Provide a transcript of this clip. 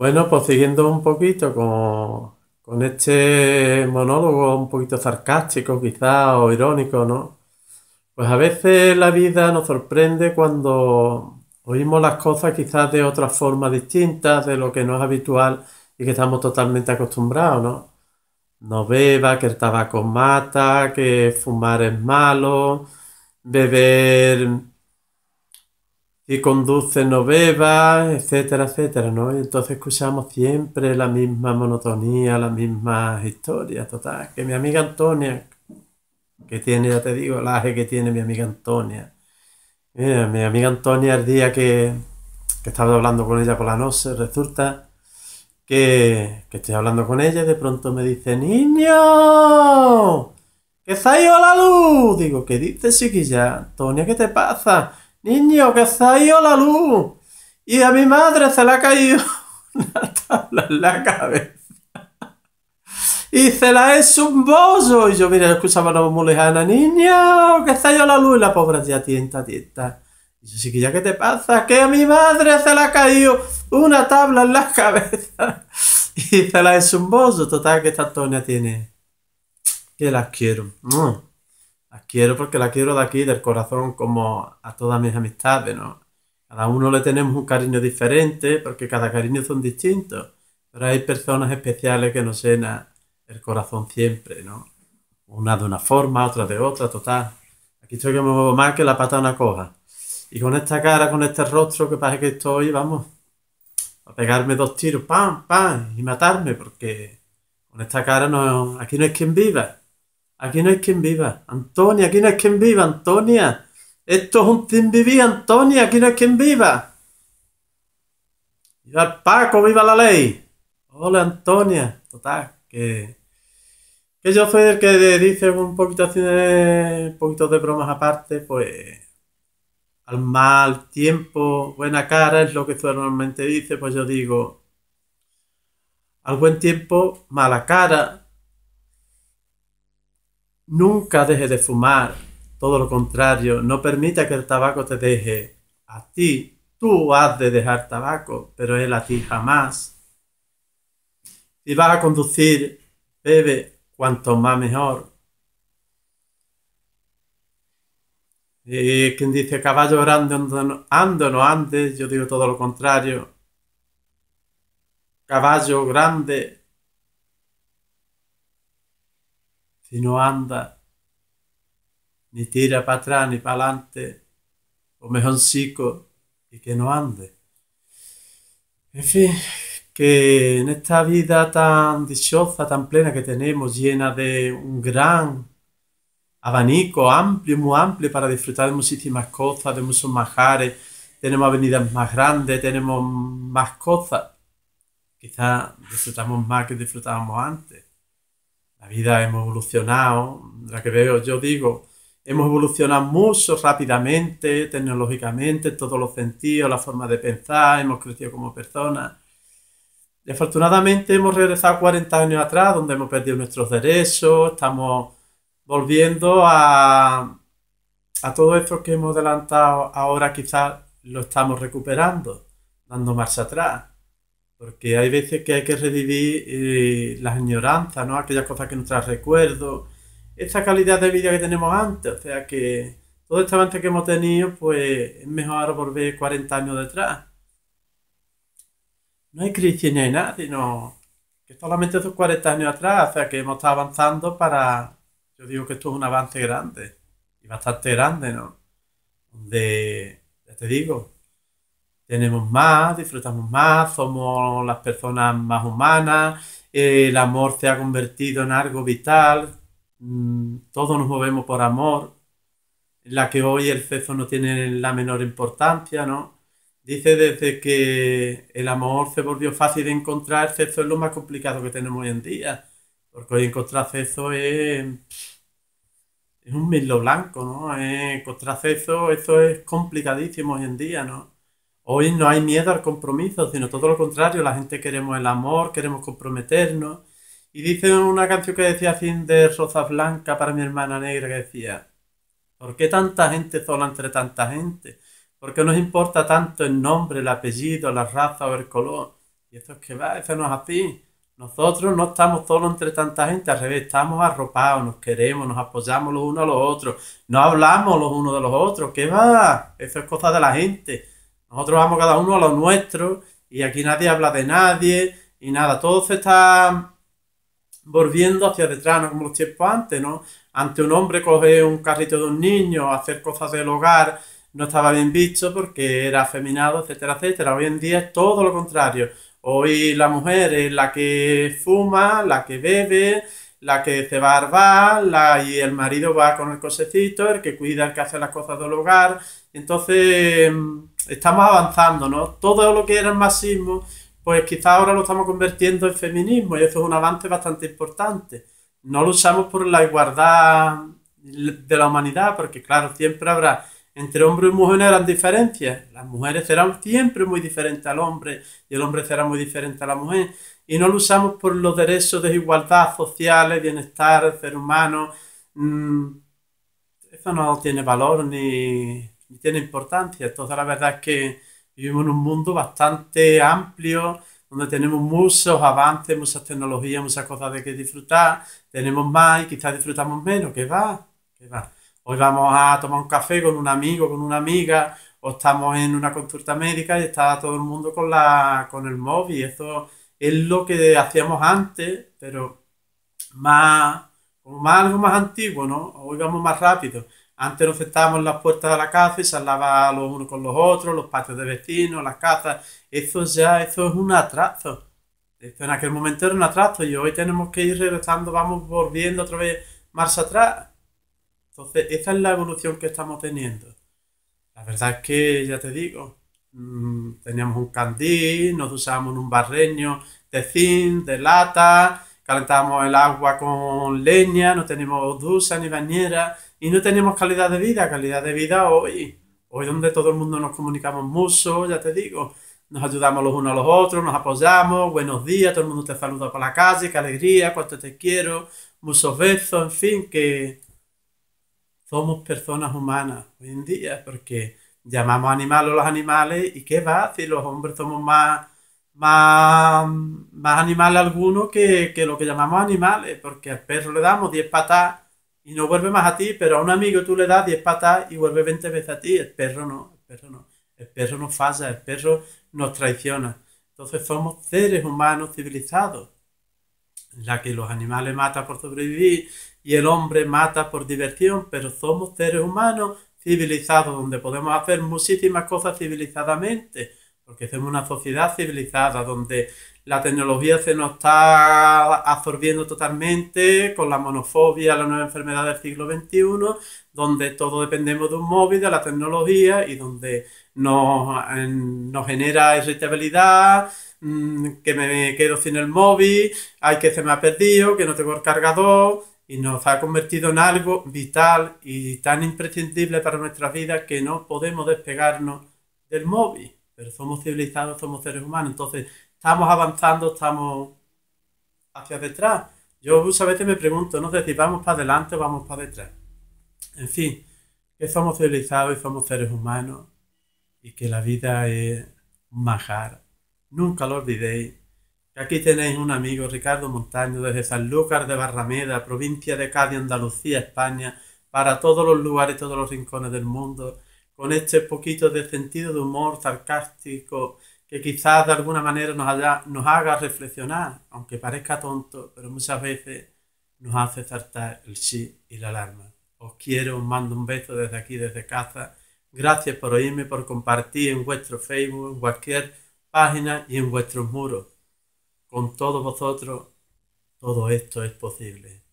Bueno, pues siguiendo un poquito con, este monólogo un poquito sarcástico quizá o irónico, ¿no? Pues a veces la vida nos sorprende cuando oímos las cosas quizás de otras formas distintas de lo que no es habitual y que estamos totalmente acostumbrados, ¿no? No beba, que el tabaco mata, que fumar es malo, beber y conduce, no beba, etcétera, etcétera, ¿no? Y entonces escuchamos siempre la misma monotonía, las mismas historias, total. Que mi amiga Antonia, que tiene, ya te digo, la que tiene mi amiga Antonia. Mira, mi amiga Antonia, el día que, estaba hablando con ella por la noche, resulta que, que, estoy hablando con ella y de pronto me dice, niño, que se ha la luz. Digo, ¿qué dices, chiquilla? Antonia, ¿qué te pasa? niño, que se ha ido la luz. Y a mi madre se le ha caído una tabla en la cabeza. Y se la es un bozo Y yo, mira, escuchaba una voz muy lejana, niño, que se ha ido la luz. Y la pobre ya tienta, tienta. Y yo, sí, que ya, ¿qué te pasa? Que a mi madre se le ha caído una tabla en la cabeza. Y se la es un bozo Total, que esta Antonia tiene. Que las quiero. Mm. Las quiero porque la quiero de aquí, del corazón, como a todas mis amistades, ¿no? Cada uno le tenemos un cariño diferente porque cada cariño son distintos, pero hay personas especiales que nos llenan el corazón siempre, ¿no? Una de una forma, otra de otra, total. Aquí estoy que me muevo más que la pata de una coja. Y con esta cara, con este rostro, que parece que estoy, vamos, a pegarme dos tiros, pam, pam, y matarme, porque con esta cara no, aquí no es quien viva. Aquí no hay quien viva. Antonia, aquí no hay quien viva, Antonia. Esto es un sin vivir, Antonia, aquí no hay quien viva. Viva el Paco, viva la ley. Hola, Antonia. Total, que, que yo soy el que dice un poquito así de, un poquito de bromas aparte, pues al mal tiempo, buena cara es lo que tú normalmente dice, pues yo digo al buen tiempo, mala cara Nunca deje de fumar. Todo lo contrario, no permita que el tabaco te deje. A ti, tú has de dejar tabaco, pero él a ti jamás. Si vas a conducir, bebe cuanto más mejor. Y quien dice caballo grande ando no andes, yo digo todo lo contrario. Caballo grande si no anda, ni tira para atrás ni para adelante, o chico y que no ande. En fin, que en esta vida tan dichosa, tan plena que tenemos, llena de un gran abanico amplio, muy amplio para disfrutar de muchísimas cosas, de muchos majares, tenemos avenidas más grandes, tenemos más cosas. Quizás disfrutamos más que disfrutábamos antes. La vida hemos evolucionado, la que veo yo digo, hemos evolucionado mucho rápidamente, tecnológicamente, todos los sentidos, la forma de pensar, hemos crecido como personas. Desafortunadamente hemos regresado 40 años atrás, donde hemos perdido nuestros derechos, estamos volviendo a, a todo esto que hemos adelantado ahora quizás lo estamos recuperando, dando marcha atrás. Porque hay veces que hay que revivir eh, las ignoranzas, ¿no? Aquellas cosas que nos traen recuerdo. esa calidad de vida que tenemos antes. O sea que todo este avance que hemos tenido, pues es mejor volver 40 años detrás. No hay crisis ni hay nada, sino que solamente esos 40 años atrás, o sea que hemos estado avanzando para... Yo digo que esto es un avance grande, y bastante grande, ¿no? Donde, ya te digo, tenemos más, disfrutamos más, somos las personas más humanas, eh, el amor se ha convertido en algo vital, mm, todos nos movemos por amor, en la que hoy el sexo no tiene la menor importancia, ¿no? Dice desde que el amor se volvió fácil de encontrar, el sexo es lo más complicado que tenemos hoy en día, porque hoy encontrar sexo es... Es un milo blanco, ¿no? Eh, encontrar sexo, eso es complicadísimo hoy en día, ¿no? Hoy no hay miedo al compromiso, sino todo lo contrario, la gente queremos el amor, queremos comprometernos. Y dice una canción que decía fin de Rosa Blanca para mi hermana negra que decía, ¿por qué tanta gente sola entre tanta gente? ¿Por qué nos importa tanto el nombre, el apellido, la raza o el color? Y esto es que va, eso no es así. Nosotros no estamos solos entre tanta gente, al revés, estamos arropados, nos queremos, nos apoyamos los unos a los otros, no hablamos los unos de los otros, ¿qué va? Eso es cosa de la gente nosotros vamos cada uno a lo nuestro y aquí nadie habla de nadie y nada, todo se está volviendo hacia detrás, no como los tiempos antes, ¿no? Ante un hombre coger un carrito de un niño, hacer cosas del hogar, no estaba bien visto porque era afeminado, etcétera, etcétera. Hoy en día es todo lo contrario. Hoy la mujer es la que fuma, la que bebe, la que se va a arbar, y el marido va con el cosecito, el que cuida, el que hace las cosas del hogar. Entonces estamos avanzando, ¿no? Todo lo que era el masismo, pues quizás ahora lo estamos convirtiendo en feminismo y eso es un avance bastante importante. No lo usamos por la igualdad de la humanidad, porque claro, siempre habrá entre hombre y mujer eran diferencias. Las mujeres serán siempre muy diferentes al hombre y el hombre será muy diferente a la mujer. Y no usamos por los derechos de igualdad sociales, bienestar, ser humano. Mm, eso no tiene valor ni, y tiene importancia. Entonces la verdad es que vivimos en un mundo bastante amplio, donde tenemos muchos avances, muchas tecnologías, muchas cosas de que disfrutar, tenemos más y quizás disfrutamos menos, ¿Qué va, Hoy vamos a tomar un café con un amigo, con una amiga, o estamos en una consulta médica y está todo el mundo con, la, con el móvil. Eso es lo que hacíamos antes, pero más, más algo más antiguo, ¿no? Hoy vamos más rápido. Antes nos sentábamos en las puertas de la casa y se hablaba los unos con los otros, los patios de vecinos, las casas. Eso ya, eso es un atraso. Esto en aquel momento era un atraso y hoy tenemos que ir regresando, vamos volviendo otra vez más atrás. Entonces, esa es la evolución que estamos teniendo. La verdad es que, ya te digo, mm, teníamos un candil, nos usábamos un barreño de zinc, de lata, Calentamos el agua con leña, no tenemos ducha ni bañera y no tenemos calidad de vida. Calidad de vida hoy, hoy donde todo el mundo nos comunicamos mucho, ya te digo. Nos ayudamos los unos a los otros, nos apoyamos, buenos días, todo el mundo te saluda por la calle, qué alegría, cuánto te quiero, muchos besos, en fin, que somos personas humanas hoy en día, porque llamamos animales a los animales y qué va si los hombres somos más más, más animal alguno que, lo que llamamos animales, porque al perro le damos 10 patas y no vuelve más a ti, pero a un amigo tú le das 10 patas y vuelve 20 veces a ti, el perro no, el perro no, el perro nos falla, el perro nos traiciona. Entonces somos seres humanos civilizados, ya la que los animales matan por sobrevivir y el hombre mata por diversión, pero somos seres humanos civilizados, donde podemos hacer muchísimas cosas civilizadamente porque somos una sociedad civilizada donde la tecnología se nos está absorbiendo totalmente con la monofobia, la nueva enfermedad del siglo XXI, donde todo dependemos de un móvil, de la tecnología y donde nos, nos genera irritabilidad, mm, que me quedo sin el móvil, hay que se me ha perdido, que no tengo el cargador y nos ha convertido en algo vital y tan imprescindible para nuestra vida que no podemos despegarnos del móvil pero somos civilizados, somos seres humanos, entonces estamos avanzando, estamos hacia detrás. Yo muchas pues, veces me pregunto, no sé si vamos para adelante o vamos para detrás. En fin, que somos civilizados y somos seres humanos y que la vida es majar. Nunca lo olvidéis. aquí tenéis un amigo, Ricardo Montaño, desde Sanlúcar de Barrameda, provincia de Cádiz, Andalucía, España, para todos los lugares, y todos los rincones del mundo con este poquito de sentido de humor sarcástico que quizás de alguna manera nos, haga reflexionar, aunque parezca tonto, pero muchas veces nos hace saltar el sí y la alarma. Os quiero, os mando un beso desde aquí, desde casa. Gracias por oírme, por compartir en vuestro Facebook, en cualquier página y en vuestros muros. Con todos vosotros, todo esto es posible.